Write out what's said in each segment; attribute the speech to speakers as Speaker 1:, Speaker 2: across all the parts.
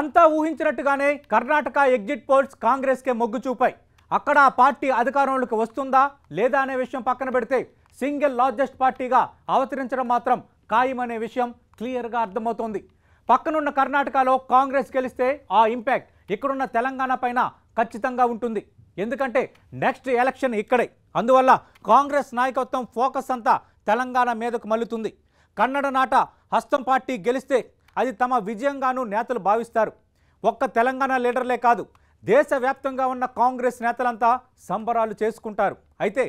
Speaker 1: అంతా ఊహించినట్టుగానే Karnataka exit polls కాంగ్రెస్కే మొగ్గు చూపాయి అక్కడ ఆ పార్టీ అధికారంలోకి వస్తుందా లేదా అనే విషయం పక్కన పెడితే సింగిల్ లార్జెస్ట్ పార్టీగా అవతరించడం మాత్రం ఖాయమనే విషయం క్లియర్గా అర్థమవుతోంది పక్కనున్న కర్ణాటకలో కాంగ్రెస్ గెలిస్తే ఆ ఇంపాక్ట్ ఇక్కడున్న తెలంగాణ పైన ఖచ్చితంగా ఉంటుంది ఎందుకంటే నెక్స్ట్ ఎలక్షన్ ఇక్కడే అందువల్ల కాంగ్రెస్ నాయకత్వం ఫోకస్ అంతా తెలంగాణ మీదకు మల్లుతుంది కన్నడ నాట హస్తం పార్టీ గెలిస్తే అది తమ విజయంగానూ నేతలు భావిస్తారు ఒక్క తెలంగాణ లీడర్లే కాదు దేశవ్యాప్తంగా ఉన్న కాంగ్రెస్ నేతలంతా సంబరాలు చేసుకుంటారు అయితే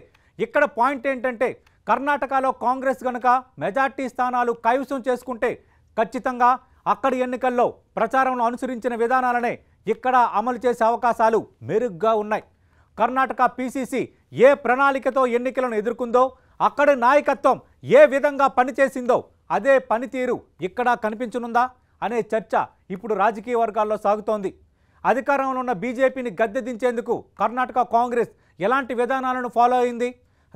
Speaker 1: ఇక్కడ పాయింట్ ఏంటంటే కర్ణాటకలో కాంగ్రెస్ గనుక మెజార్టీ స్థానాలు కైవసం చేసుకుంటే ఖచ్చితంగా అక్కడి ఎన్నికల్లో ప్రచారంలో అనుసరించిన విధానాలనే ఇక్కడ అమలు చేసే అవకాశాలు మెరుగ్గా ఉన్నాయి కర్ణాటక పీసీసీ ఏ ప్రణాళికతో ఎన్నికలను ఎదుర్కొందో అక్కడి నాయకత్వం ఏ విధంగా పనిచేసిందో అదే పనితీరు ఇక్కడ కనిపించనుందా అనే చర్చ ఇప్పుడు రాజకీయ వర్గాల్లో సాగుతోంది అధికారంలో ఉన్న బీజేపీని గద్దె దించేందుకు కర్ణాటక కాంగ్రెస్ ఎలాంటి విధానాలను ఫాలో అయింది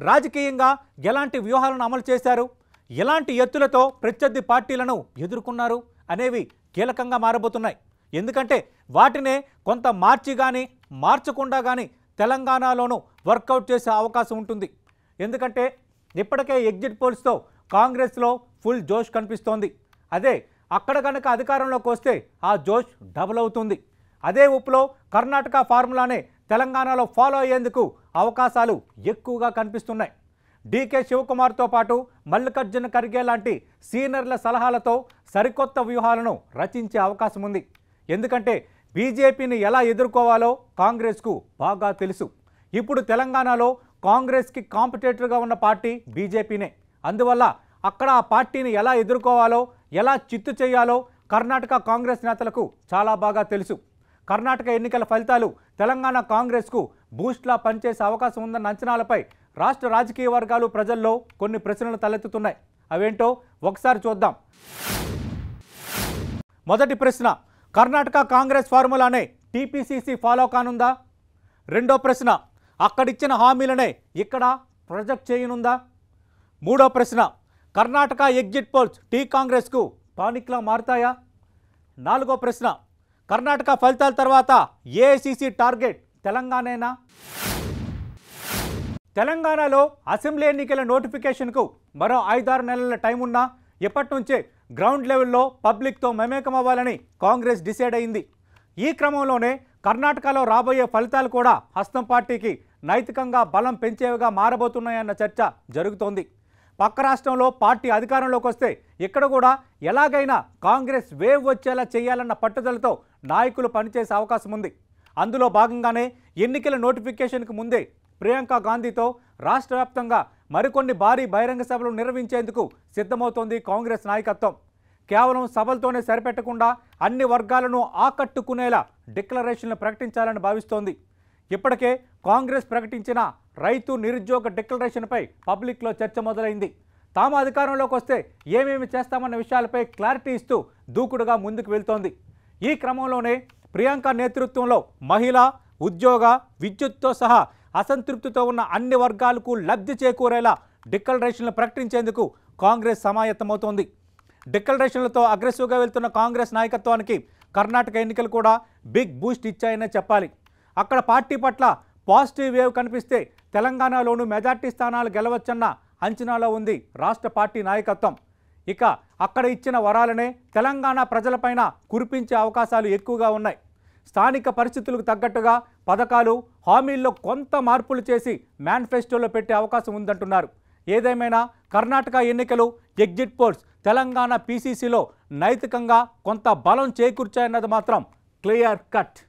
Speaker 1: రాజకీయంగా ఎలాంటి వ్యూహాలను అమలు చేశారు ఎలాంటి ఎత్తులతో ప్రత్యర్థి పార్టీలను ఎదుర్కొన్నారు అనేవి కీలకంగా మారబోతున్నాయి ఎందుకంటే వాటినే కొంత మార్చి కానీ మార్చకుండా కానీ తెలంగాణలోనూ వర్కౌట్ చేసే అవకాశం ఉంటుంది ఎందుకంటే ఇప్పటికే ఎగ్జిట్ పోల్స్తో కాంగ్రెస్లో ఫుల్ జోష్ కనిపిస్తోంది అదే అక్కడ కనుక అధికారంలోకి వస్తే ఆ జోష్ డబుల్ అవుతుంది అదే ఉప్పులో కర్ణాటక ఫార్ములానే తెలంగాణలో ఫాలో అయ్యేందుకు అవకాశాలు ఎక్కువగా కనిపిస్తున్నాయి డీకే శివకుమార్తో పాటు మల్లికార్జున ఖర్గే లాంటి సీనియర్ల సలహాలతో సరికొత్త వ్యూహాలను రచించే అవకాశం ఉంది ఎందుకంటే బీజేపీని ఎలా ఎదుర్కోవాలో కాంగ్రెస్కు బాగా తెలుసు ఇప్పుడు తెలంగాణలో కాంగ్రెస్కి కాంపిటేటర్గా ఉన్న పార్టీ బీజేపీనే అందువల్ల అక్కడ ఆ పార్టీని ఎలా ఎదుర్కోవాలో ఎలా చిత్తు చేయాలో కర్ణాటక కాంగ్రెస్ నేతలకు చాలా బాగా తెలుసు కర్ణాటక ఎన్నికల ఫలితాలు తెలంగాణ కాంగ్రెస్కు బూస్ట్లా పనిచేసే అవకాశం ఉందన్న అంచనాలపై రాష్ట్ర రాజకీయ వర్గాలు ప్రజల్లో కొన్ని ప్రశ్నలు తలెత్తుతున్నాయి అవేంటో ఒకసారి చూద్దాం మొదటి ప్రశ్న కర్ణాటక కాంగ్రెస్ ఫార్ములానే టీపీసీసీ ఫాలో కానుందా రెండో ప్రశ్న అక్కడిచ్చిన హామీలనే ఇక్కడ ప్రొజెక్ట్ చేయనుందా మూడో ప్రశ్న కర్ణాటక ఎగ్జిట్ పోల్స్ టీ కాంగ్రెస్కు టానిక్లా మారుతాయా నాలుగో ప్రశ్న కర్ణాటక ఫలితాల తర్వాత ఏఐసిసి టార్గెట్ తెలంగాణేనా తెలంగాణలో అసెంబ్లీ ఎన్నికల నోటిఫికేషన్కు మరో ఐదారు నెలల టైం ఉన్నా ఇప్పటి నుంచే గ్రౌండ్ లెవెల్లో పబ్లిక్తో మమేకం అవ్వాలని కాంగ్రెస్ డిసైడ్ అయింది ఈ క్రమంలోనే కర్ణాటకలో రాబోయే ఫలితాలు కూడా హస్తం పార్టీకి నైతికంగా బలం పెంచేవిగా మారబోతున్నాయన్న చర్చ జరుగుతోంది పక్క రాష్ట్రంలో పార్టీ అధికారంలోకి వస్తే ఇక్కడ కూడా ఎలాగైనా కాంగ్రెస్ వేవ్ వచ్చేలా చేయాలన్న పట్టుదలతో నాయకులు పనిచేసే అవకాశం ఉంది అందులో భాగంగానే ఎన్నికల నోటిఫికేషన్కు ముందే ప్రియాంక గాంధీతో రాష్ట్ర వ్యాప్తంగా మరికొన్ని భారీ బహిరంగ సభలు నిర్వహించేందుకు సిద్ధమవుతోంది కాంగ్రెస్ నాయకత్వం కేవలం సభలతోనే సరిపెట్టకుండా అన్ని వర్గాలను ఆకట్టుకునేలా డిక్లరేషన్లు ప్రకటించాలని భావిస్తోంది ఇప్పటికే కాంగ్రెస్ ప్రకటించిన రైతు నిరుద్యోగ డిక్లరేషన్పై పబ్లిక్లో చర్చ మొదలైంది తాము అధికారంలోకి వస్తే ఏమేమి చేస్తామన్న విషయాలపై క్లారిటీ ఇస్తూ దూకుడుగా ముందుకు వెళ్తోంది ఈ క్రమంలోనే ప్రియాంక నేతృత్వంలో మహిళ ఉద్యోగ విద్యుత్తో సహా అసంతృప్తితో ఉన్న అన్ని వర్గాలకు లబ్ధి చేకూరేలా డిక్లరేషన్లు ప్రకటించేందుకు కాంగ్రెస్ సమాయత్తమవుతోంది డిక్లరేషన్లతో అగ్రెసివ్గా వెళ్తున్న కాంగ్రెస్ నాయకత్వానికి కర్ణాటక ఎన్నికలు కూడా బిగ్ బూస్ట్ ఇచ్చాయనే చెప్పాలి అక్కడ పార్టీ పట్ల పాజిటివ్ వేవ్ కనిపిస్తే తెలంగాణలోనూ మెజార్టీ స్థానాలు గెలవచ్చన్న అంచనాలో ఉంది రాష్ట్ర పార్టీ నాయకత్వం ఇక అక్కడ ఇచ్చిన వరాలనే తెలంగాణ ప్రజలపైన కురిపించే అవకాశాలు ఎక్కువగా ఉన్నాయి స్థానిక పరిస్థితులకు తగ్గట్టుగా పథకాలు హామీల్లో కొంత మార్పులు చేసి మేనిఫెస్టోలో పెట్టే అవకాశం ఉందంటున్నారు ఏదేమైనా కర్ణాటక ఎన్నికలు ఎగ్జిట్ పోల్స్ తెలంగాణ పీసీసీలో నైతికంగా కొంత బలం చేకూర్చాయన్నది మాత్రం క్లియర్ కట్